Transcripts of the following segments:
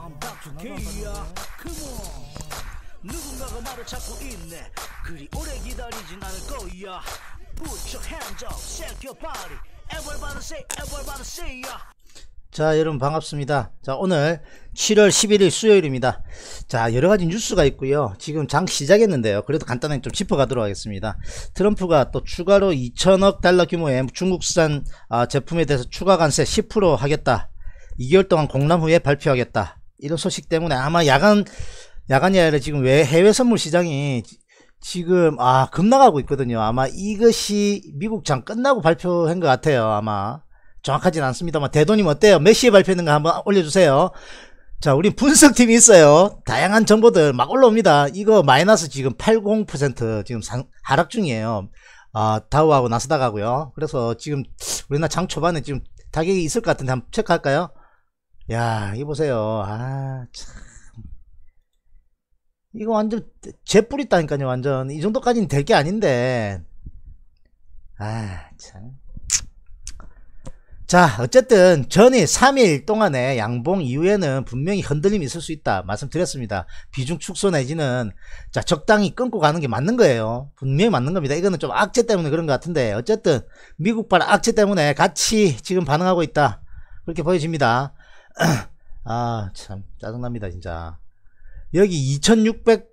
I'm back to K야 Come on 누군가가 말을 찾고 있네 그리 오래 기다리진 않을 거야 Put your hands up, shake your body Everybody say, everybody say ya 자 여러분 반갑습니다 자 오늘 7월 11일 수요일입니다 자 여러가지 뉴스가 있고요 지금 장 시작했는데요 그래도 간단하게 좀 짚어가도록 하겠습니다 트럼프가 또 추가로 2천억 달러 규모의 중국산 아, 제품에 대해서 추가 관세 10% 하겠다 2개월 동안 공람 후에 발표하겠다 이런 소식 때문에 아마 야간 야간이 아니라 지금 왜 해외 선물 시장이 지금 아 급락하고 있거든요. 아마 이것이 미국장 끝나고 발표한 것 같아요. 아마 정확하진 않습니다만 대도님 어때요? 몇 시에 발표했는가 한번 올려주세요. 자, 우리 분석팀이 있어요. 다양한 정보들 막 올라옵니다. 이거 마이너스 지금 80% 지금 상, 하락 중이에요. 아, 다우하고 나스닥하고요. 그래서 지금 우리나라 장 초반에 지금 타격이 있을 것 같은데 한번 체크할까요? 야, 이거 보세요. 아, 참. 이거 완전 재뿌리 다니까요 완전. 이 정도까지는 될 게 아닌데. 아, 참. 자, 어쨌든 전이 3일 동안에 양봉 이후에는 분명히 흔들림이 있을 수 있다. 말씀드렸습니다. 비중 축소 내지는 자, 적당히 끊고 가는 게 맞는 거예요. 분명히 맞는 겁니다. 이거는 좀 악재 때문에 그런 것 같은데 어쨌든 미국발 악재 때문에 같이 지금 반응하고 있다. 그렇게 보여집니다. 아참 짜증납니다 진짜 여기 2640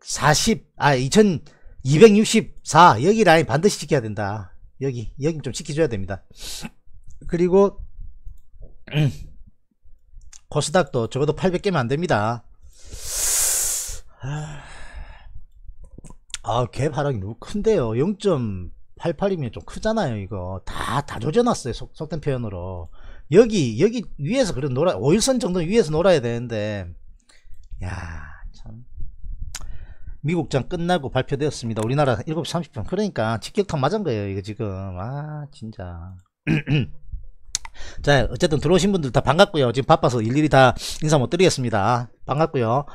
아2264 여기 라인 반드시 지켜야 된다 여기 여기 좀 지켜줘야 됩니다 그리고 코스닥도 적어도 800개면 안됩니다 아갭 하락이 아, 너무 큰데요 0.88이면 좀 크잖아요 이거 다 다 조져놨어요 속, 속된 표현으로 여기 여기 위에서 그래 놀아 오일선 정도 위에서 놀아야 되는데 야참 미국장 끝나고 발표되었습니다 우리나라 7시 30분 그러니까 직격탄 맞은 거예요 이거 지금 아 진짜 자 어쨌든 들어오신 분들 다 반갑고요 지금 바빠서 일일이 다 인사 못 드리겠습니다 반갑고요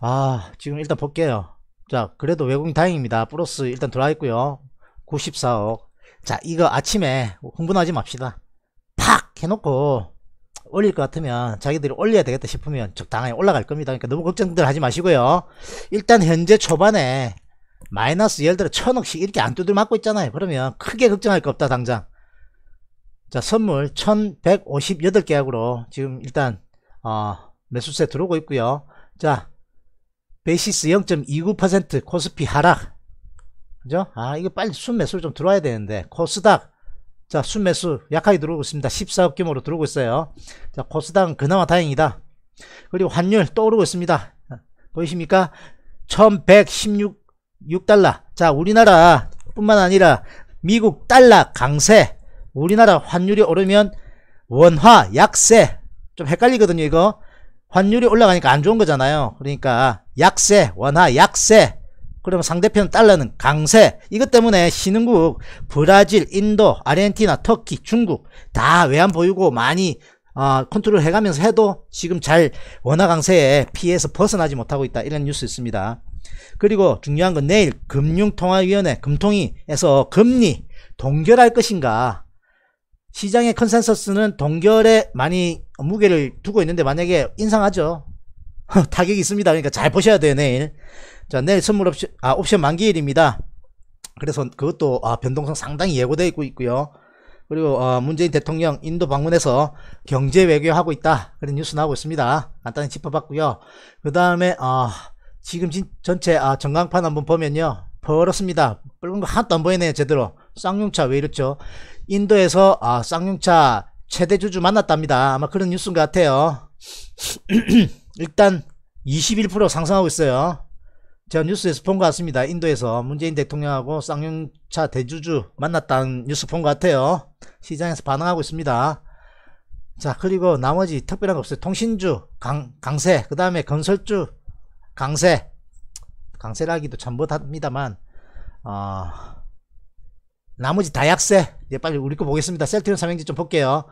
아 지금 일단 볼게요 자 그래도 외국인 다행입니다 플러스 일단 들어와 있고요 94억 자 이거 아침에 흥분하지 맙시다 해놓고 올릴 것 같으면 자기들이 올려야 되겠다 싶으면 적당히 올라갈 겁니다. 그러니까 너무 걱정들 하지 마시고요. 일단 현재 초반에 마이너스 예를 들어 천억씩 이렇게 안 두들 맞고 있잖아요. 그러면 크게 걱정할 거 없다 당장. 자 선물 1158계약으로 지금 일단 어, 매수세 들어오고 있고요. 자베시스0.29% 코스피 하락. 그죠? 아 이거 빨리 순매수를 좀 들어와야 되는데 코스닥 자, 순매수 약하게 들어오고 있습니다. 14억 규모로 들어오고 있어요. 자, 코스닥은 그나마 다행이다. 그리고 환율 떠오르고 있습니다. 보이십니까? 1116, 6달러. 자, 우리나라 뿐만 아니라 미국 달러 강세. 우리나라 환율이 오르면 원화 약세. 좀 헷갈리거든요, 이거. 환율이 올라가니까 안 좋은 거잖아요. 그러니까 약세, 원화 약세. 그러면 상대편 달러는 강세 이것 때문에 신흥국 브라질 인도 아르헨티나 터키 중국 다 외환 보유고 많이 어, 컨트롤 해가면서 해도 지금 잘 원화 강세에 피해서 벗어나지 못하고 있다 이런 뉴스 있습니다 그리고 중요한 건 내일 금융통화위원회 금통위에서 금리 동결할 것인가 시장의 컨센서스는 동결에 많이 무게를 두고 있는데 만약에 인상하죠 타격이 있습니다. 그러니까 잘 보셔야 돼요, 내일. 자, 내일 선물 옵션, 아, 옵션 만기일입니다. 그래서 그것도, 아, 변동성 상당히 예고되어 있고 있고요. 그리고, 어, 문재인 대통령 인도 방문해서 경제 외교하고 있다. 그런 뉴스 나오고 있습니다. 간단히 짚어봤고요. 그 다음에, 아, 지금 진, 전체, 아, 전광판 한번 보면요. 벌었습니다. 붉은 거 하나도 안 보이네요, 제대로. 쌍용차 왜 이렇죠? 인도에서, 아, 쌍용차 최대 주주 만났답니다. 아마 그런 뉴스인 것 같아요. 일단 21% 상승하고 있어요. 제가 뉴스에서 본 것 같습니다. 인도에서 문재인 대통령하고 쌍용차 대주주 만났다는 뉴스 본 것 같아요. 시장에서 반응하고 있습니다. 자 그리고 나머지 특별한 거 없어요. 통신주 강, 강세 그 다음에 건설주 강세 강세라기도 전부합니다만 다 어, 나머지 다약세 이제 빨리 우리 거 보겠습니다. 셀트리온 삼행제 좀 볼게요.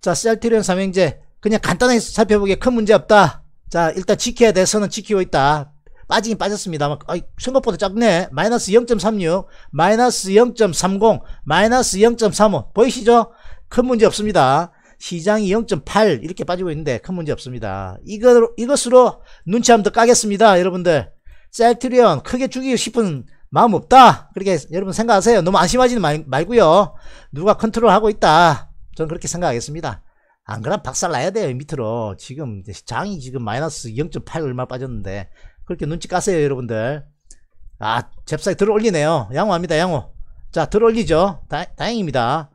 자 셀트리온 삼행제 그냥 간단하게 살펴보기에 큰 문제 없다. 자 일단 지켜야 돼서는 지키고 있다 빠지긴 빠졌습니다만 아, 생각보다 작네 마이너스 0.36 마이너스 0.30 마이너스 0.35 보이시죠 큰 문제 없습니다 시장이 0.8 이렇게 빠지고 있는데 큰 문제 없습니다 이거, 이것으로 눈치 한번 더 까겠습니다 여러분들 셀트리온 크게 죽이고 싶은 마음 없다 그렇게 여러분 생각하세요 너무 안심하지는 말, 말고요 누가 컨트롤하고 있다 저는 그렇게 생각하겠습니다 안 그러면 박살 나야 돼요 밑으로 지금 장이 지금 마이너스 0.8 얼마 빠졌는데 그렇게 눈치 까세요 여러분들 아 잽싸게 들어올리네요 양호합니다 양호 자 들어올리죠 다, 다행입니다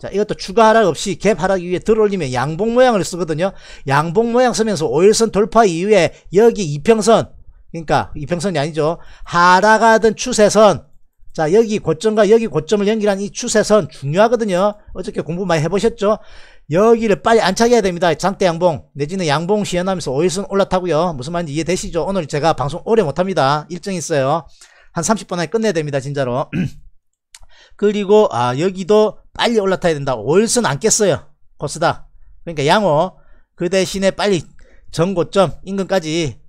자 이것도 추가 하락 없이 갭 하락 위에 들어올리면 양봉 모양을 쓰거든요 양봉 모양 쓰면서 5일선 돌파 이후에 여기 이평선 그러니까 이평선이 아니죠 하락하던 추세선 자 여기 고점과 여기 고점을 연결한 이 추세선 중요하거든요 어저께 공부 많이 해보셨죠 여기를 빨리 안착해야 됩니다. 장대 양봉 내지는 양봉 시연하면서 오일선 올라타고요. 무슨 말인지 이해되시죠? 오늘 제가 방송 오래 못합니다. 일정 있어요. 한 30분 안에 끝내야 됩니다. 진짜로. 그리고 아 여기도 빨리 올라타야 된다. 오일선 안 깼어요. 코스닥. 그러니까 양호 그 대신에 빨리 전고점 인근까지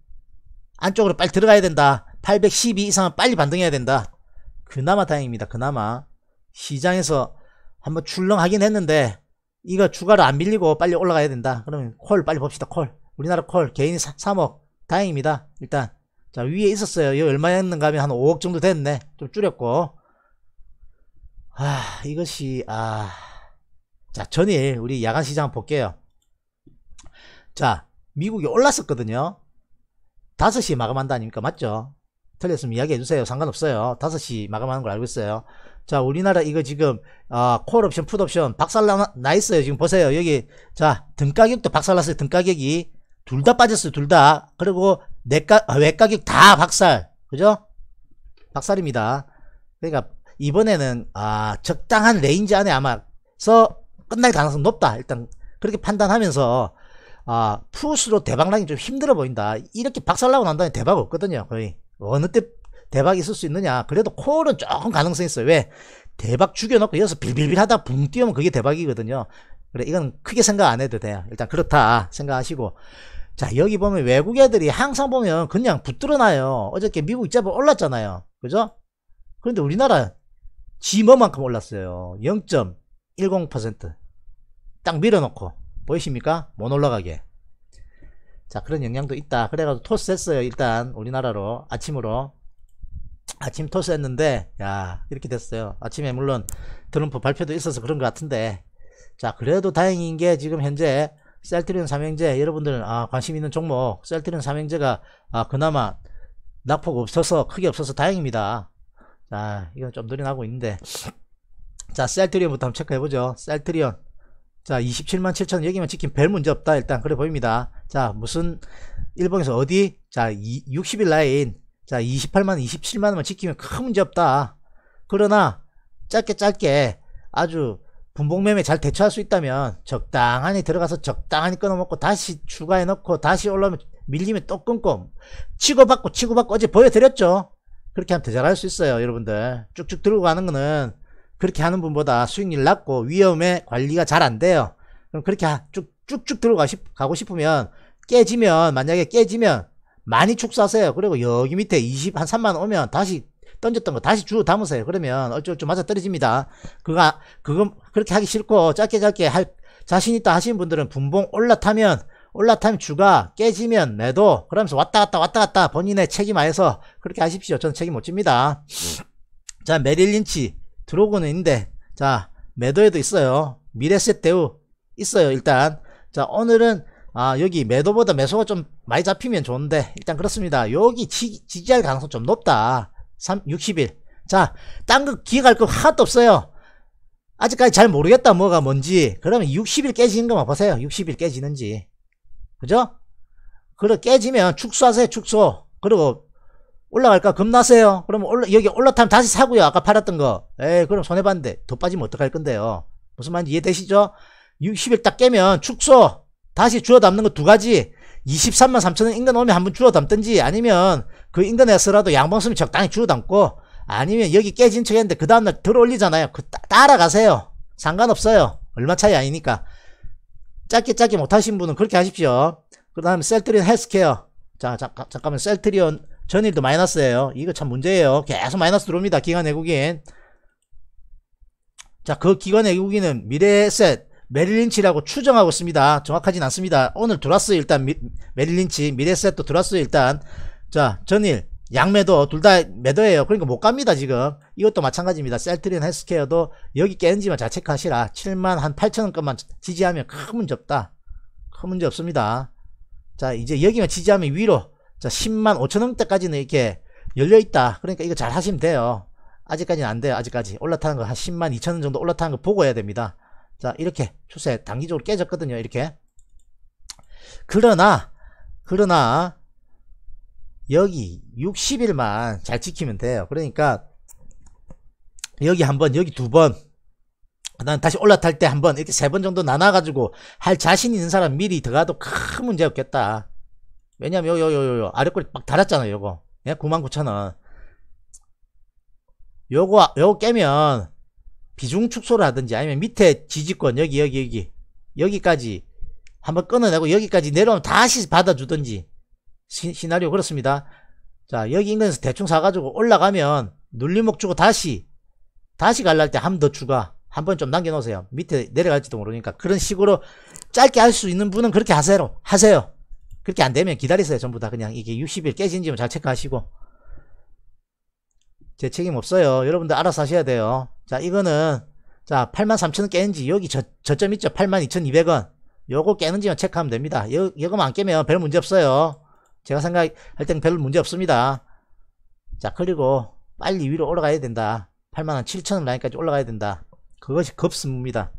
안쪽으로 빨리 들어가야 된다. 812 이상은 빨리 반등해야 된다. 그나마 다행입니다. 그나마 시장에서 한번 출렁하긴 했는데 이거 주가를안 밀리고 빨리 올라가야 된다. 그러면 콜 빨리 봅시다. 콜. 우리나라 콜 개인 3억 다행입니다. 일단 자 위에 있었어요. 이거 얼마였는가 하면 한 5억 정도 됐네. 좀 줄였고 아 이것이 아 자 전일 우리 야간시장 볼게요. 자 미국이 올랐었거든요. 5시에 마감한다 아닙니까? 맞죠? 틀렸으면 이야기해주세요. 상관없어요. 5시 마감하는 걸 알고 있어요. 자, 우리나라 이거 지금, 아, 콜 옵션, 풋 옵션 박살나, 나 있어요. 지금 보세요. 여기, 자, 등 가격도 박살났어요. 등 가격이. 둘 다 빠졌어요. 둘 다. 그리고 내가, 아, 외가격 다 박살. 그죠? 박살입니다. 그러니까, 이번에는, 아, 적당한 레인지 안에 아마서 끝날 가능성 높다. 일단, 그렇게 판단하면서, 아, 푸스로 대박나기 좀 힘들어 보인다. 이렇게 박살나고 난 다음에 대박 없거든요. 거의. 어느 때 대박이 있을 수 있느냐. 그래도 콜은 조금 가능성이 있어요. 왜? 대박 죽여놓고 여기서 빌빌빌 하다 붕 뛰면 그게 대박이거든요. 그래, 이건 크게 생각 안 해도 돼요. 일단 그렇다 생각하시고. 자, 여기 보면 외국 애들이 항상 보면 그냥 붙들어놔요. 어저께 미국 이자을 올랐잖아요. 그죠? 그런데 우리나라 지머만큼 올랐어요. 0.10%. 딱 밀어놓고. 보이십니까? 못 올라가게. 자 그런 영향도 있다 그래가지고 토스 했어요 일단 우리나라로 아침으로 아침 토스 했는데 야 이렇게 됐어요 아침에 물론 트럼프 발표도 있어서 그런 것 같은데 자 그래도 다행인 게 지금 현재 셀트리온 삼형제 여러분들 아, 관심 있는 종목 셀트리온 삼형제가 아, 그나마 낙폭 없어서 크게 없어서 다행입니다 자 이건 좀느어나고 있는데 자 셀트리온부터 한번 체크해보죠 셀트리온 자 27만 7천 여기만 찍힌 별 문제 없다 일단 그래 보입니다 자, 무슨, 일본에서 어디? 자, 60일 라인. 자, 28만원, 27만원만 지키면 큰 문제 없다. 그러나, 짧게 짧게 아주 분봉매매 잘 대처할 수 있다면 적당하니 들어가서 적당하니 끊어먹고 다시 추가해 놓고 다시 올라오면 밀리면 또 끊고 치고받고 치고받고 어제 보여드렸죠 그렇게 하면 더 잘할 수 있어요 여러분들 쭉쭉 들고 가는 거는 그렇게 하는 분보다 수익률 낮고 위험에 관리가 잘 안 돼요 그럼 그렇게 쭉쭉쭉 들어 가고 싶으면 깨지면 만약에 깨지면 많이 축사세요. 그리고 여기 밑에 20 한 3만 오면 다시 던졌던 거 다시 주워 담으세요. 그러면 어쩌줄 맞아 떨어집니다. 그가 그거 그렇게 하기 싫고 짧게 짧게 할 자신 있다 하시는 분들은 분봉 올라타면 올라타면 주가 깨지면 매도 그러면서 왔다 갔다 왔다 갔다 본인의 책임 안에서 그렇게 하십시오. 저는 책임 못 집니다. 음. 자 메릴린치 들어오고는 있는데 자 매도에도 있어요. 미래셋 대우 있어요. 일단 자 오늘은 아 여기 매도보다 매수가 좀 많이 잡히면 좋은데 일단 그렇습니다 여기 지, 지할 가능성 좀 높다 3, 60일 자딴 거 기억할 거 하나도 없어요 아직까지 잘 모르겠다 뭐가 뭔지 그러면 60일 깨지는 것만 보세요 60일 깨지는지 그죠? 그래 깨지면 축소하세요 축소 그리고 올라갈까 겁나세요 그러면 올라, 여기 올라타면 다시 사고요 아까 팔았던 거에 그럼 손해봤는데 더 빠지면 어떡할 건데요 무슨 말인지 이해되시죠? 60일 딱 깨면 축소 다시 줄어 담는 거 두 가지 23만 3천원 인근 오면 한번 줄어 담든지 아니면 그 인근에서라도 양봉 쓰면 적당히 줄어 담고 아니면 여기 깨진 척 했는데 그 다음날 들어올리잖아요 그 따, 라가세요 상관없어요 얼마 차이 아니니까 짧게 짧게 못하신 분은 그렇게 하십시오 그 다음 에 셀트리온 헬스케어 자, 잠깐, 잠깐만 셀트리온 전일도 마이너스예요 이거 참 문제예요 계속 마이너스 들어옵니다 기관 외국인 자 그 기관 외국인은 미래셋 메릴린치라고 추정하고 있습니다. 정확하진 않습니다. 오늘 들어왔어요. 일단 미, 메릴린치 미래셋도 들어왔어요. 일단 자 전일 양매도 둘 다 매도예요. 그러니까 못 갑니다 지금. 이것도 마찬가지입니다. 셀트리온 헬스케어도 여기 깨는지만 잘 체크하시라. 7만 한8천원것만 지지하면 큰 문제 없다. 큰 문제 없습니다. 자 이제 여기만 지지하면 위로 자 10만 5천원대까지는 이렇게 열려있다. 그러니까 이거 잘 하시면 돼요. 아직까지는 안 돼요. 아직까지 올라타는 거 한 10만 2천원 정도 올라타는 거 보고 해야 됩니다. 자 이렇게 추세 단기적으로 깨졌거든요 이렇게 그러나 그러나 여기 60일만 잘 지키면 돼요 그러니까 여기 한번 여기 두 번 난 다시 올라탈 때 한번 이렇게 세 번 정도 나눠가지고 할 자신 있는 사람 미리 들어가도 큰 문제 없겠다 왜냐면 요 요 요요 아래꼬리 막 달았잖아요 요거 예? 99,000원 요거 요거 깨면 비중 축소를 하든지 아니면 밑에 지지권 여기 여기 여기 여기까지 한번 끊어내고 여기까지 내려오면 다시 받아주든지 시, 나리오 그렇습니다 자 여기 인근에서 대충 사가지고 올라가면 눌림목 주고 다시 다시 갈랄 때한번더 추가 한번좀 남겨놓으세요 밑에 내려갈지도 모르니까 그런 식으로 짧게 할 수 있는 분은 그렇게 하세요 하세요 그렇게 안되면 기다리세요 전부 다 그냥 이게 60일 깨진지 잘 체크하시고 제 책임 없어요 여러분들 알아서 하셔야 돼요 자 이거는 자 83,000원 깨는지 여기 저, 저점 있죠 82,200원 요거 깨는지만 체크하면 됩니다 요, 요거만 안 깨면 별 문제 없어요 제가 생각할 땐 별 문제 없습니다 자 그리고 빨리 위로 올라가야 된다 8 7 0 0 0원 라인까지 올라가야 된다 그것이 급습니다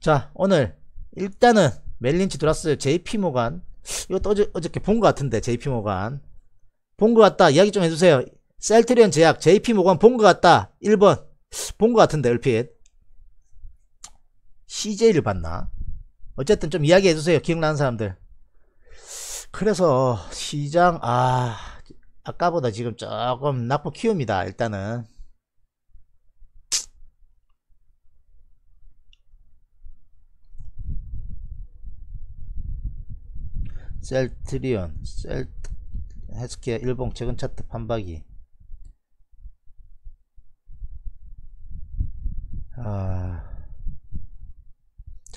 자 오늘 일단은 멜린치 들어왔어요 JP모간 이거 어저, 어저께 본 것 같은데 JP모간 본 것 같다 이야기 좀 해주세요 셀트리온 제약 JP 모건 본 것 같다 1번 본 것 같은데 얼핏 CJ를 봤나 어쨌든 좀 이야기해 주세요 기억나는 사람들 그래서 시장 아 아까보다 지금 조금 낙폭 키웁니다 일단은 셀트리온 셀트 헬스케어 일봉 최근 차트 판박이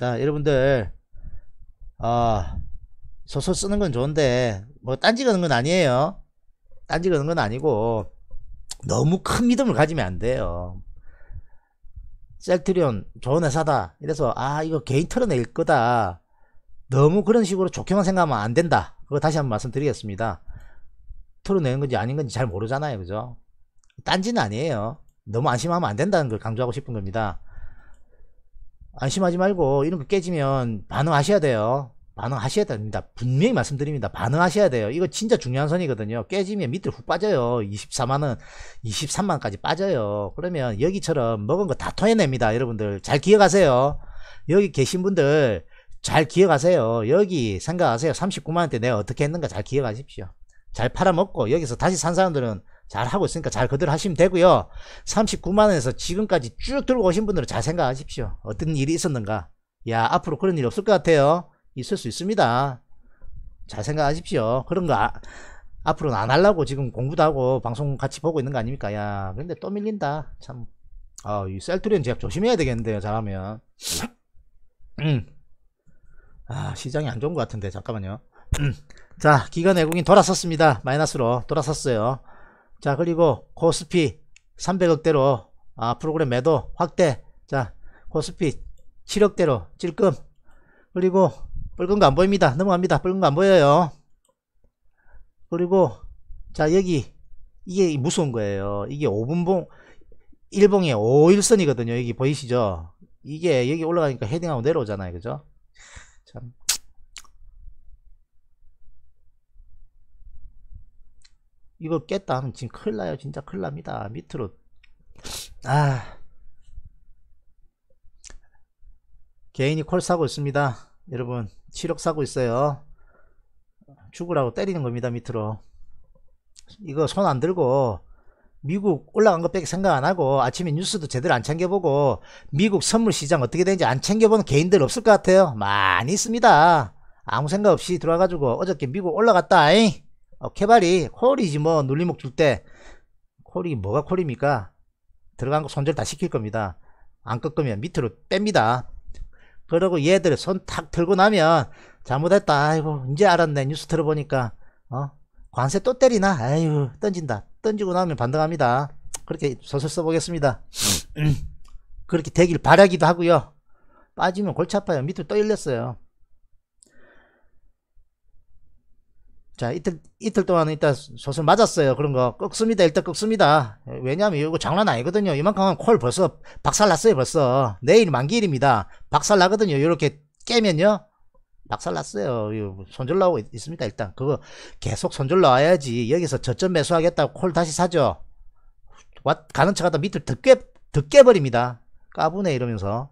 자 여러분들 아 소설 쓰는 건 좋은데 뭐 딴지 거는 건 아니에요 딴지 거는 건 아니고 너무 큰 믿음을 가지면 안 돼요 셀트리온 좋은 회사다 이래서 아 이거 개인 털어낼 거다 너무 그런 식으로 좋게만 생각하면 안 된다 그거 다시 한번 말씀드리겠습니다 털어내는 건지 아닌 건지 잘 모르잖아요 그죠 딴지는 아니에요 너무 안심하면 안 된다는 걸 강조하고 싶은 겁니다 안심하지 말고 이런 거 깨지면 반응하셔야 돼요. 반응하셔야 됩니다. 분명히 말씀드립니다. 반응하셔야 돼요. 이거 진짜 중요한 선이거든요. 깨지면 밑으로 훅 빠져요. 24만원, 23만원까지 빠져요. 그러면 여기처럼 먹은 거 다 토해냅니다. 여러분들 잘 기억하세요. 여기 계신 분들 잘 기억하세요. 여기 생각하세요. 39만원 때 내가 어떻게 했는가 잘 기억하십시오. 잘 팔아먹고 여기서 다시 산 사람들은 잘 하고 있으니까 잘 그대로 하시면 되고요. 39만원에서 지금까지 쭉 들고 오신 분들은 잘 생각하십시오. 어떤 일이 있었는가. 야 앞으로 그런 일이 없을 것 같아요. 있을 수 있습니다. 잘 생각하십시오. 그런 거 아, 앞으로는 안 하려고 지금 공부도 하고 방송 같이 보고 있는 거 아닙니까? 야 근데 또 밀린다. 참. 아, 이 셀트리온 제약 조심해야 되겠는데요. 잘하면. 음. 아 시장이 안 좋은 것 같은데 잠깐만요. 음. 자 기관 외국인 돌아섰습니다. 마이너스로 돌아섰어요. 자 그리고 코스피 300억대로 아 프로그램 매도 확대 자 코스피 7억대로 찔끔 그리고 붉은 거안 보입니다 넘어갑니다 붉은 거안 보여요 그리고 자 여기 이게 무서운 거예요 이게 5분봉 1봉에 5일선이거든요 여기 보이시죠 이게 여기 올라가니까 헤딩하고 내려오잖아요 그죠 참 이거 깼다 하면 지금 큰일 나요 진짜 큰일 납니다 밑으로 아 개인이 콜 사고 있습니다 여러분 치력 사고 있어요 죽으라고 때리는 겁니다 밑으로 이거 손 안 들고 미국 올라간 것밖에 생각 안 하고 아침에 뉴스도 제대로 안 챙겨보고 미국 선물 시장 어떻게 되는지 안 챙겨보는 개인들 없을 것 같아요 많이 있습니다 아무 생각 없이 들어와가지고 어저께 미국 올라갔다 잉 어, 케발이 콜이지 뭐 눌리목 줄때 콜이 뭐가 콜입니까 들어간 거 손절 다 시킬 겁니다 안 꺾으면 밑으로 뺍니다 그러고 얘들 손 탁 들고 나면 잘못했다 아이고 이제 알았네 뉴스 들어보니까 어 관세 또 때리나 아유 던진다 던지고 나면 반등합니다 그렇게 소설 써보겠습니다 음. 그렇게 되길 바라기도 하고요 빠지면 골치 아파요 밑으로 떠 일렸어요 자, 이틀, 이틀 동안 일단 소설 맞았어요. 그런 거 꺾습니다. 일단 꺾습니다. 왜냐면 이거 장난 아니거든요. 이만큼 은콜 벌써 박살 났어요. 벌써. 내일 만기일입니다. 박살 나거든요. 이렇게 깨면요. 박살 났어요. 손절 나오고 있습니다. 일단 그거 계속 손절 나와야지. 여기서 저점 매수하겠다고 콜 다시 사죠. 왔, 가는 척 하다 밑을 듣게, 듣게 버립니다. 까부네 이러면서.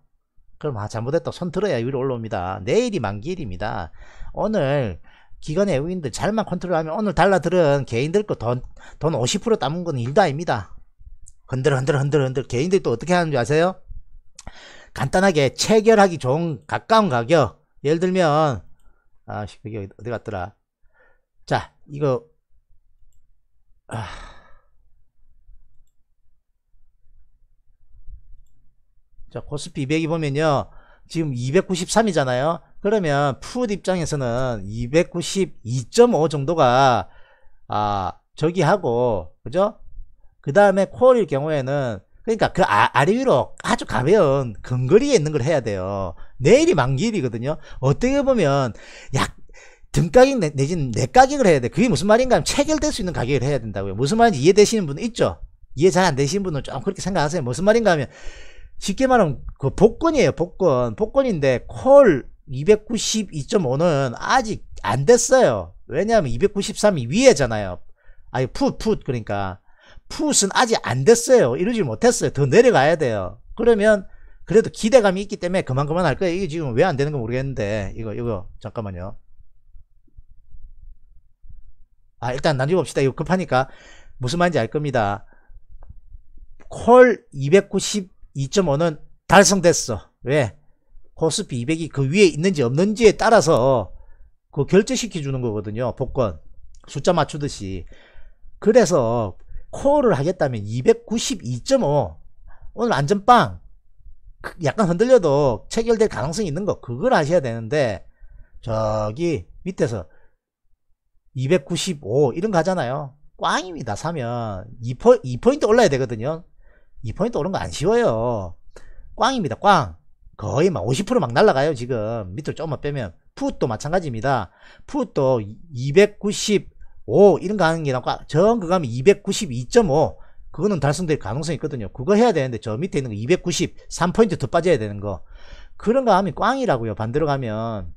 그럼 아 잘못했다. 손 들어야 위로 올라옵니다. 내일이 만기일입니다. 오늘 기관 외국인들 잘만 컨트롤하면 오늘 달라들은 개인들 거돈돈 50% 남은 건 일도 아닙니다. 흔들 흔들 흔들 흔들 개인들이 또 어떻게 하는지 아세요? 간단하게 체결하기 좋은 가까운 가격 예를 들면 아 이게 어디 갔더라 자 이거 아, 자 코스피 200이 보면요 지금 293이잖아요 그러면 푸드 입장에서는 292.5 정도가 아 저기 하고 그죠? 그 다음에 콜일 경우에는 그러니까 그 아, 래 위로 아주 가벼운 근거리에 있는 걸 해야 돼요. 내일이 만기일이거든요. 어떻게 보면 약 등가격 내, 내지는 내가격을 해야 돼. 그게 무슨 말인가 하면 체결될 수 있는 가격을 해야 된다고요. 무슨 말인지 이해되시는 분 있죠? 이해 잘 안 되시는 분은 좀 그렇게 생각하세요. 무슨 말인가 하면 쉽게 말하면 그 복권이에요. 복권. 복권인데 콜 292.5는 아직 안 됐어요. 왜냐하면 293이 위에잖아요. 아니 풋, 풋 그러니까 풋은 아직 안 됐어요. 이러지 못했어요. 더 내려가야 돼요. 그러면 그래도 기대감이 있기 때문에 그만 그만 할 거예요. 이게 지금 왜 안 되는 건 모르겠는데 이거 이거 잠깐만요. 아 일단 나중에 봅시다. 이거 급하니까 무슨 말인지 알 겁니다. 콜 292.5는 달성됐어. 왜? 코스피 200이 그 위에 있는지 없는지에 따라서 그 결제시켜 주는 거거든요. 복권. 숫자 맞추듯이. 그래서 콜을 하겠다면 292.5 오늘 안전빵 그 약간 흔들려도 체결될 가능성이 있는 거 그걸 아셔야 되는데 저기 밑에서 295 이런 거 하잖아요 꽝입니다 사면 2포, 2포인트 올라야 되거든요 2포인트 오른 거안 쉬워요 꽝입니다 꽝 거의 막 50%막 날라가요 지금 밑으로 조금만 빼면 푸도 마찬가지입니다 푸도295 이런 거 하는 게 나고 정 그거 하면 292.5 그거는 달성될 가능성이 있거든요 그거 해야 되는데 저 밑에 있는 거 293포인트 더 빠져야 되는 거 그런 거 하면 꽝이라고요 반대로 가면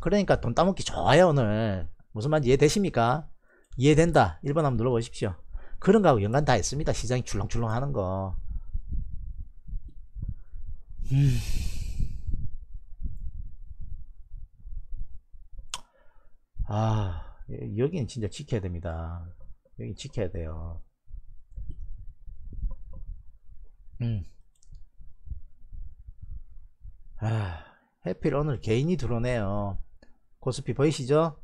그러니까 돈 따먹기 좋아요 오늘 무슨 말인지 이해되십니까 이해된다 1번 한번 눌러보십시오 그런 거하고 연관 다 있습니다 시장이 출렁출렁 하는 거 아, 예, 여기는 진짜 지켜야 됩니다. 여기 지켜야 돼요. 음. 아, 해필 오늘 개인이 들어오네요. 코스피 보이시죠?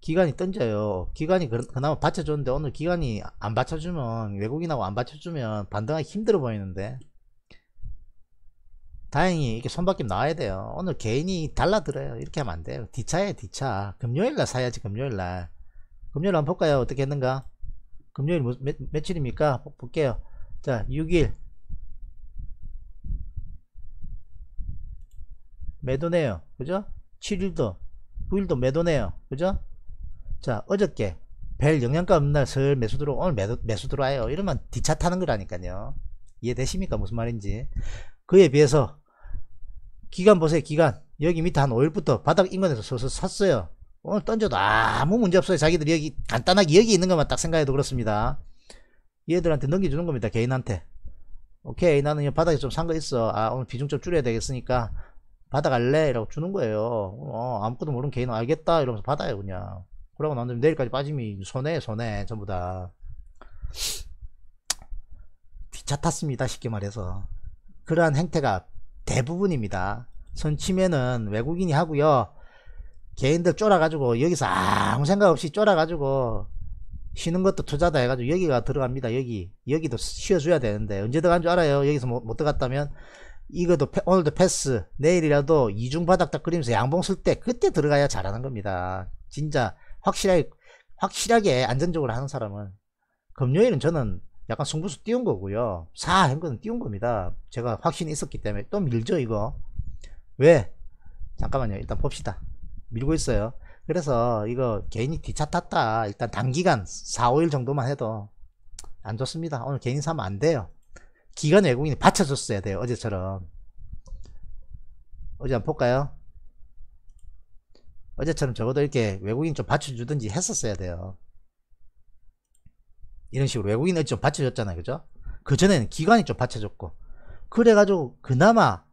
기간이 던져요. 기간이 그나마 받쳐줬는데 오늘 기간이 안 받쳐주면 외국인하고 안 받쳐주면 반등하기 힘들어 보이는데 다행히 이렇게 손바뀜 나와야 돼요. 오늘 개인이 달라들어요. 이렇게 하면 안 돼요. 뒤차에 뒤차. 금요일날 사야지, 금요일날. 금요일 한번 볼까요? 어떻게 했는가? 금요일 뭐, 몇, 며칠입니까? 볼게요. 자, 6일. 매도네요. 그죠? 7일도, 9일도 매도네요. 그죠? 자, 어저께 별 영향가 없는 날 설 매수 들어 오늘 매도, 매수 들어와요. 이러면 뒤차 타는 거라니까요. 이해되십니까? 무슨 말인지. 그에 비해서 기간 보세요 기간 여기 밑에 한 5일부터 바닥 인근에서 서서 샀어요 오늘 던져도 아무 문제 없어요 자기들 여기 간단하게 여기 있는 것만 딱 생각해도 그렇습니다 얘들한테 넘겨주는 겁니다 개인한테 오케이 나는 바닥에 좀 산 거 있어 아 오늘 비중 좀 줄여야 되겠으니까 받아갈래? 이라고 주는 거예요 어 아무것도 모르는 개인은 알겠다 이러면서 받아요 그냥 그러고 나면 내일까지 빠지면 손해 손해 전부 다귀찮 탔습니다 쉽게 말해서 그러한 행태가 대부분입니다. 손치면은 외국인이 하고요. 개인들 쫄아가지고 여기서 아무 생각 없이 쫄아가지고 쉬는 것도 투자다 해가지고 여기가 들어갑니다. 여기 여기도 쉬어줘야 되는데 언제 들어간 줄 알아요? 여기서 못, 뭐, 못 들어갔다면 이거도 패, 오늘도 패스 내일이라도 이중 바닥 딱 그리면서 양봉 쓸 때 그때 들어가야 잘하는 겁니다. 진짜 확실하게 확실하게 안전적으로 하는 사람은 금요일은 저는 약간 승부수 띄운 거고요 4한 거는 띄운 겁니다 제가 확신이 있었기 때문에 또 밀죠 이거 왜? 잠깐만요 일단 봅시다 밀고 있어요 그래서 이거 개인이 뒤차 탔다 일단 단기간 4, 5일 정도만 해도 안 좋습니다 오늘 개인 이 사면 안 돼요 기간 외국인이 받쳐줬어야 돼요 어제처럼 어제 한번 볼까요? 어제처럼 적어도 이렇게 외국인 좀 받쳐주든지 했었어야 돼요 이런 식으로 외국인을 좀 받쳐줬잖아요 그죠 그전에는 기관이 좀 받쳐줬고 그래가지고 그나마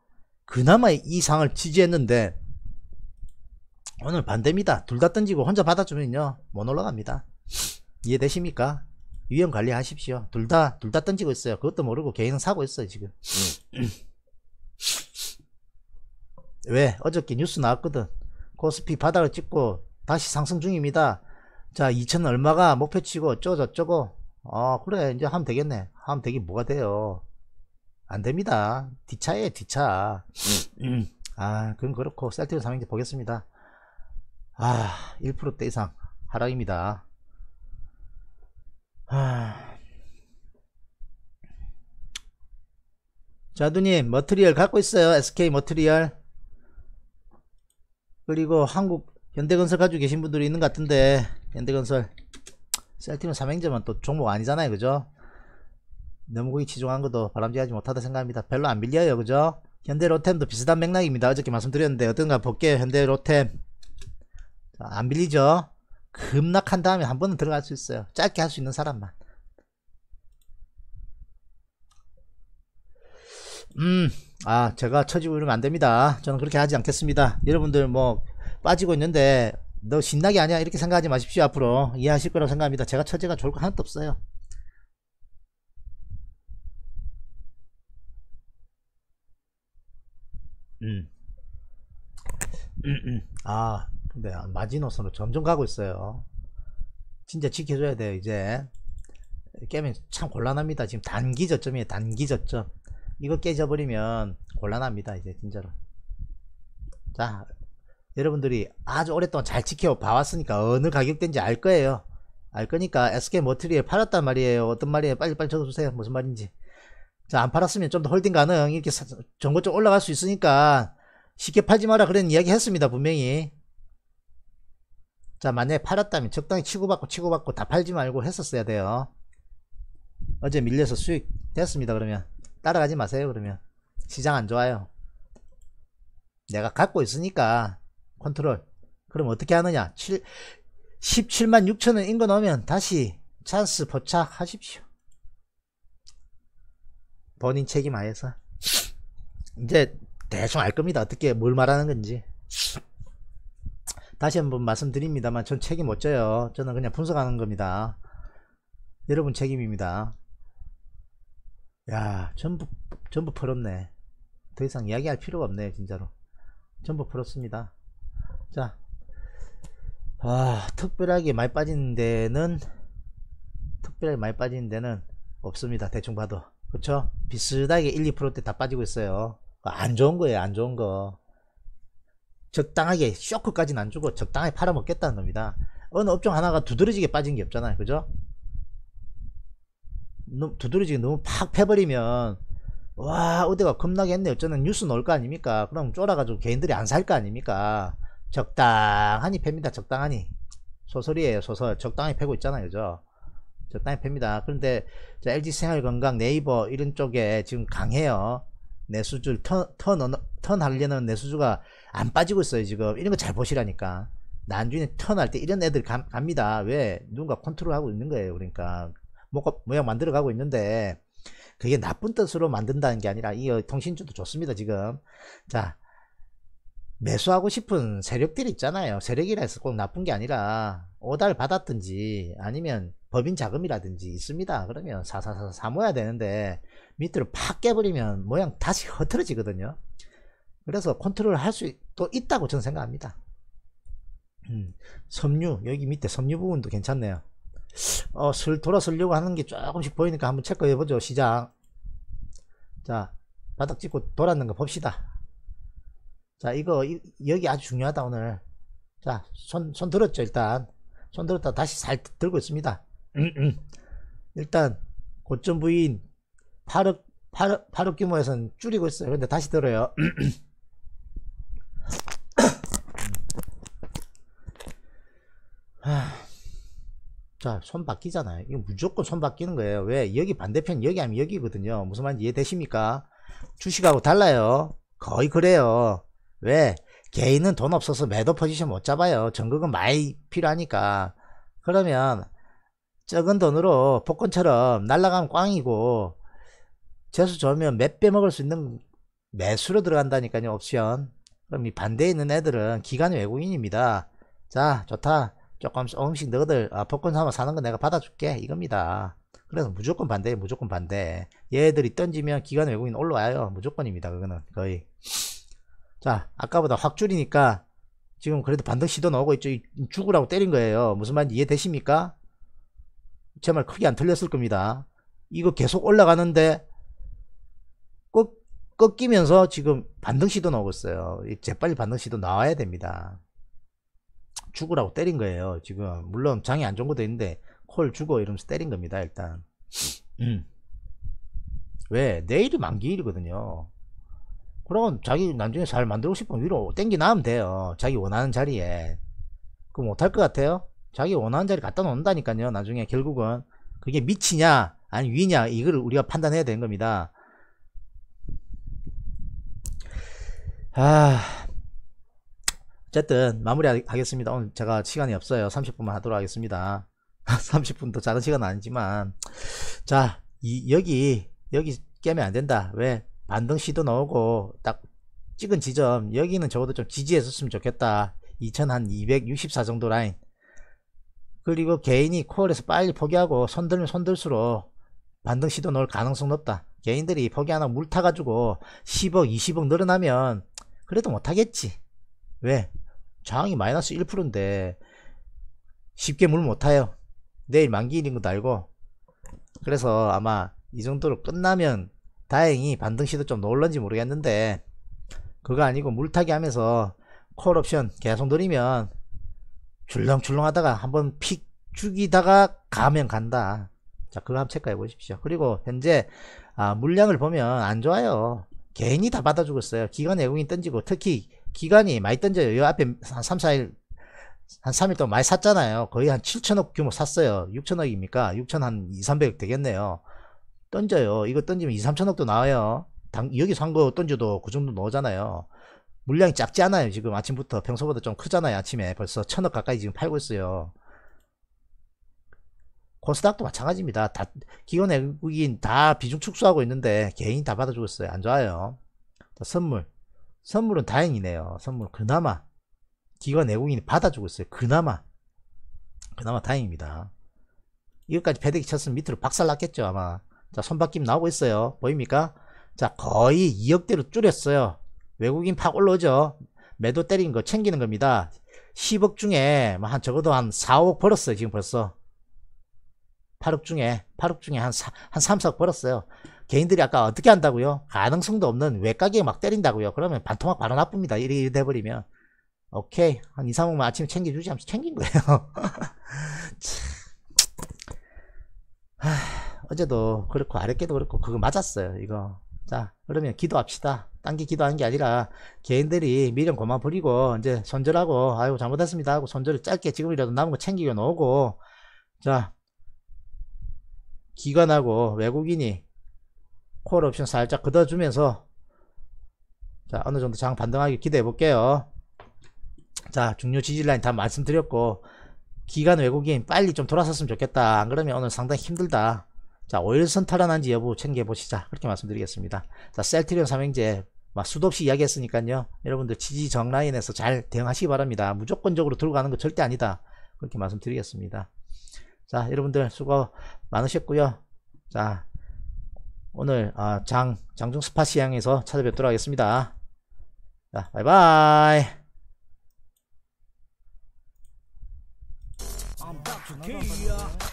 그나마 이 상을 지지했는데 오늘 반대입니다 둘 다 던지고 혼자 받아주면요 못 올라갑니다 이해되십니까 위험 관리하십시오 둘다둘 다 던지고 있어요 그것도 모르고 개인은 사고 있어요 지금 음. 왜 어저께 뉴스 나왔거든 코스피 바닥을 찍고 다시 상승 중입니다 자2000 얼마가 목표치고 어쩌고 저쩌고 아 그래 이제 하면 되겠네 하면 되긴 뭐가 돼요 안됩니다 뒷차에 뒷차 음. 아 그건 그렇고 셀트리온 삼행제 보겠습니다 아 1%대 이상 하락입니다 아... 자두님 머트리얼 갖고 있어요 SK 머트리얼 그리고 한국 현대건설 가지고 계신 분들이 있는 것 같은데 현대건설 셀티는 삼행제만 또 종목 아니잖아요 그죠 너무 거기 치중한 것도 바람직하지 못하다 생각합니다 별로 안 밀려요 그죠 현대 로템도 비슷한 맥락입니다 어저께 말씀드렸는데 어떤가 볼게요 현대 로템 자, 안 밀리죠 급락한 다음에 한 번은 들어갈 수 있어요 짧게 할 수 있는 사람만 음, 아, 제가 처지고 이러면 안 됩니다. 저는 그렇게 하지 않겠습니다. 여러분들 뭐, 빠지고 있는데, 너 신나게 아니야 이렇게 생각하지 마십시오 앞으로 이해하실 거라고 생각합니다 제가 처제가 좋을 거 하나도 없어요 음. 음, 음. 아 근데 마지노선으로 점점 가고 있어요 진짜 지켜줘야 돼요 이제 깨면 참 곤란합니다 지금 단기 저점이에요 단기 저점 이거 깨져버리면 곤란합니다 이제 진짜로 자 여러분들이 아주 오랫동안 잘 지켜봐 왔으니까 어느 가격대인지 알 거예요 알 거니까 SK 머트리에 팔았단 말이에요 어떤 말이에요 빨리빨리 적어주세요 무슨 말인지 자안 팔았으면 좀 더 홀딩 가능 이렇게 정보 좀 올라갈 수 있으니까 쉽게 팔지 마라 그런 이야기 했습니다 분명히 자 만약에 팔았다면 적당히 치고받고 치고받고 다 팔지 말고 했었어야 돼요 어제 밀려서 수익 됐습니다 그러면 따라가지 마세요 그러면 시장 안 좋아요 내가 갖고 있으니까 컨트롤 그럼 어떻게 하느냐 7, 17만 6천원 인거 넣으면 다시 찬스 포착하십시오 본인 책임 하에서 이제 대충 알 겁니다 어떻게 뭘 말하는 건지 다시 한번 말씀드립니다만 전 책임 못 져요 저는 그냥 분석하는 겁니다 여러분 책임입니다 야 전부 전부 풀었네 더 이상 이야기할 필요가 없네요 진짜로 전부 풀었습니다 자, 아, 특별하게 많이 빠진 데는, 특별하게 많이 빠진 데는 없습니다. 대충 봐도. 그쵸? 비슷하게 1, 2%대 다 빠지고 있어요. 안 좋은 거예요, 안 좋은 거. 적당하게, 쇼크까지는 안 주고 적당하게 팔아먹겠다는 겁니다. 어느 업종 하나가 두드러지게 빠진 게 없잖아요. 그죠? 두드러지게 너무 팍 패버리면 와 어디가 겁나게 했네 어쩌는 뉴스 나올 거 아닙니까 그럼 쫄아가지고 개인들이 안 살 거 아닙니까 적당하니 팹니다. 적당하니. 소설이에요. 소설. 적당히 패고 있잖아요. 그죠? 적당히 팹니다. 그런데 LG생활건강 네이버 이런 쪽에 지금 강해요. 내수주 턴, 턴, 턴 하려는 내수주가 안 빠지고 있어요. 지금. 이런 거 잘 보시라니까. 난중에 턴 할 때 이런 애들 감, 갑니다. 왜? 누군가 컨트롤하고 있는 거예요. 그러니까. 뭐가 모양 만들어가고 있는데 그게 나쁜 뜻으로 만든다는 게 아니라 이 어, 통신주도 좋습니다 지금 자 매수하고 싶은 세력들 이 있잖아요. 세력이라 해서 꼭 나쁜 게 아니라 오달 받았든지 아니면 법인 자금이라든지 있습니다. 그러면 사사사 사모야 아 되는데 밑으로 팍 깨버리면 모양 다시 흐트러지거든요. 그래서 컨트롤 할 수 또 있다고 저는 생각합니다. 음, 섬유 여기 밑에 섬유 부분도 괜찮네요. 어, 슬 돌아서려고 하는 게 조금씩 보이니까 한번 체크해보죠. 시작. 자, 바닥 찍고 돌았는 거 봅시다. 자 이거 이, 여기 아주 중요하다 오늘 자손 손 들었죠 일단 손 들었다 다시 잘 들고 있습니다 음, 음. 일단 고점 부인 8억 8억, 8억 규모에선 줄이고 있어요 근데 다시 들어요 자, 손 바뀌잖아요. 이거 무조건 손 바뀌는 거예요. 왜? 여기 반대편, 여기 하면 여기거든요. 무슨 말인지 이해되십니까? 주식하고 달라요. 거의 그래요. 왜? 개인은 돈 없어서 매도 포지션 못 잡아요. 전극은 많이 필요하니까. 그러면 적은 돈으로 복권처럼 날라가면 꽝이고 재수 좋으면 몇 배 먹을 수 있는 매수로 들어간다니까요. 옵션. 그럼 이 반대에 있는 애들은 기간 외국인입니다. 자 좋다. 조금씩 조금씩 너희들 아, 복권 사면 사는 거 내가 받아줄게 이겁니다. 그래서 무조건 반대 무조건 반대. 얘들이 던지면 기간 외국인 올라와요. 무조건입니다. 그거는 거의. 자 아까보다 확 줄이니까 지금 그래도 반등 시도 나오고 있죠 죽으라고 때린 거예요 무슨 말인지 이해되십니까 제말 크게 안 틀렸을 겁니다 이거 계속 올라가는데 꺾, 꺾이면서 지금 반등 시도 나오고 있어요 재빨리 반등 시도 나와야 됩니다 죽으라고 때린 거예요 지금 물론 장이 안 좋은 것도 있는데 콜 죽어 이러면서 때린 겁니다 일단 음. 왜 내일이 만기일이거든요 그럼 자기 나중에 잘 만들고 싶으면 위로 땡기 나면 돼요. 자기 원하는 자리에. 그 못할 것 같아요? 자기 원하는 자리 갖다 놓는다니까요. 나중에 결국은. 그게 밑이냐, 아니 위냐, 이걸 우리가 판단해야 되는 겁니다. 아. 어쨌든 마무리하겠습니다. 오늘 제가 시간이 없어요. 30분만 하도록 하겠습니다. 30분도 작은 시간 아니지만. 자, 이, 여기, 여기 깨면 안 된다. 왜? 반등 시도 나오고 딱 찍은 지점 여기는 적어도 좀 지지했었으면 좋겠다 2264 정도 라인 그리고 개인이 콜에서 빨리 포기하고 손들면 손들수록 반등 시도 넣을 가능성 높다 개인들이 포기 하나 물타가지고 10억 20억 늘어나면 그래도 못하겠지 왜? 저항이 마이너스 1%인데 쉽게 물 못타요 내일 만기일인 것도 알고 그래서 아마 이 정도로 끝나면 다행히 반등시도 좀놀란지 모르겠는데 그거 아니고 물타기 하면서 콜옵션 계속 누리면 줄렁줄렁 하다가 한번 픽 죽이다가 가면 간다 자 그거 한번 체크해 보십시오 그리고 현재 아, 물량을 보면 안 좋아요 괜히 다 받아 죽었어요 기관 외국인 던지고 특히 기관이 많이 던져요 요 앞에 한 3, 4일 한 3일 동안 많이 샀잖아요 거의 한 7천억 규모 샀어요 6천억입니까 6천 한 2, 300억 되겠네요 던져요. 이거 던지면 2, 3천억도 나와요. 당, 여기산 거 던져도 그 정도 나오잖아요. 물량이 작지 않아요. 지금 아침부터 평소보다 좀 크잖아요. 아침에 벌써 천억 가까이 지금 팔고 있어요. 코스닥도 마찬가지입니다. 다 기관 외국인 다 비중 축소하고 있는데 개인 다 받아주고 있어요. 안 좋아요. 선물. 선물은 다행이네요. 선물 그나마 기관 외국인이 받아주고 있어요. 그나마 그나마 다행입니다. 이것까지 배대기 쳤으면 밑으로 박살 났겠죠 아마. 자, 선바뀜 나오고 있어요. 보입니까? 자, 거의 2억대로 줄였어요. 외국인 팍 올라오죠. 매도 때린거 챙기는 겁니다. 10억 중에 뭐 한 적어도 한 4억 벌었어요. 지금 벌써. 8억 중에 8억 중에 한, 4, 한 3, 4억 벌었어요. 개인들이 아까 어떻게 한다고요? 가능성도 없는 외가격에 막 때린다고요. 그러면 반토막 바로 나쁩니다. 이리 돼버리면. 오케이. 한 2, 3억만 아침에 챙겨주지 하면서 챙긴 거예요. 참. 어제도 그렇고 아랫게도 그렇고 그거 맞았어요 이거 자 그러면 기도합시다 딴 게 기도하는 게 아니라 개인들이 미련 고만 버리고 이제 손절하고 아이고 잘못했습니다 하고 손절을 짧게 지금이라도 남은 거 챙기고 놓고 자 기관하고 외국인이 콜 옵션 살짝 걷어주면서 자 어느정도 장 반등하기 기대해 볼게요 자 중요 지지라인 다 말씀드렸고 기관 외국인 빨리 좀 돌아섰으면 좋겠다 안 그러면 오늘 상당히 힘들다 자 오일선 탈환한지 여부 챙겨보시자 그렇게 말씀드리겠습니다 자 셀트리온 삼행제 막 수도 없이 이야기했으니까요 여러분들 지지 정라인에서 잘 대응하시기 바랍니다 무조건적으로 들고 가는 거 절대 아니다 그렇게 말씀드리겠습니다 자 여러분들 수고 많으셨고요 자 오늘 아, 장 장중 스파 시향에서 찾아뵙도록 하겠습니다 자 바이바이 I'm back to Kia.